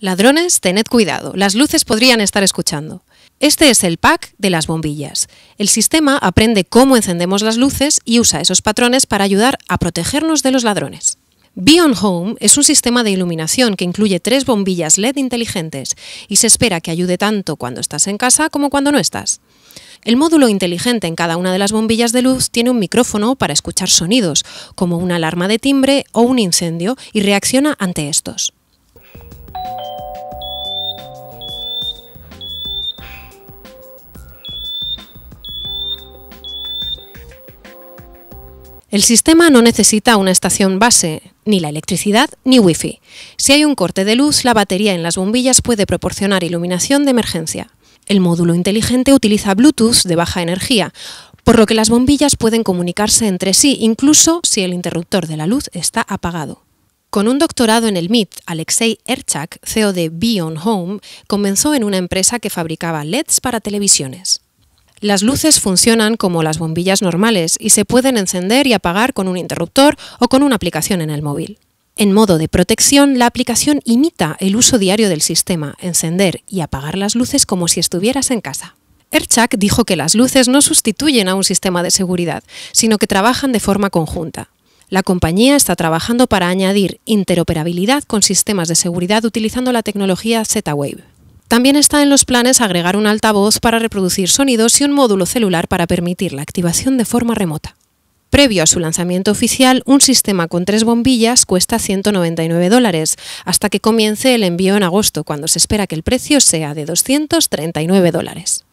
Ladrones, tened cuidado, las luces podrían estar escuchando. Este es el pack de las bombillas. El sistema aprende cómo encendemos las luces y usa esos patrones para ayudar a protegernos de los ladrones. Beyond Home es un sistema de iluminación que incluye tres bombillas LED inteligentes y se espera que ayude tanto cuando estás en casa como cuando no estás. El módulo inteligente en cada una de las bombillas de luz tiene un micrófono para escuchar sonidos, como una alarma de timbre o un incendio, y reacciona ante estos. El sistema no necesita una estación base, ni la electricidad ni wifi. Si hay un corte de luz, la batería en las bombillas puede proporcionar iluminación de emergencia. El módulo inteligente utiliza Bluetooth de baja energía, por lo que las bombillas pueden comunicarse entre sí, incluso si el interruptor de la luz está apagado. Con un doctorado en el MIT, Alexei Erchak, CEO de Beyond Home, comenzó en una empresa que fabricaba LEDs para televisiones. Las luces funcionan como las bombillas normales y se pueden encender y apagar con un interruptor o con una aplicación en el móvil. En modo de protección, la aplicación imita el uso diario del sistema, encender y apagar las luces como si estuvieras en casa. Erchak dijo que las luces no sustituyen a un sistema de seguridad, sino que trabajan de forma conjunta. La compañía está trabajando para añadir interoperabilidad con sistemas de seguridad utilizando la tecnología Z-Wave. También está en los planes agregar un altavoz para reproducir sonidos y un módulo celular para permitir la activación de forma remota. Previo a su lanzamiento oficial, un sistema con tres bombillas cuesta 199 dólares, hasta que comience el envío en agosto, cuando se espera que el precio sea de 239 dólares.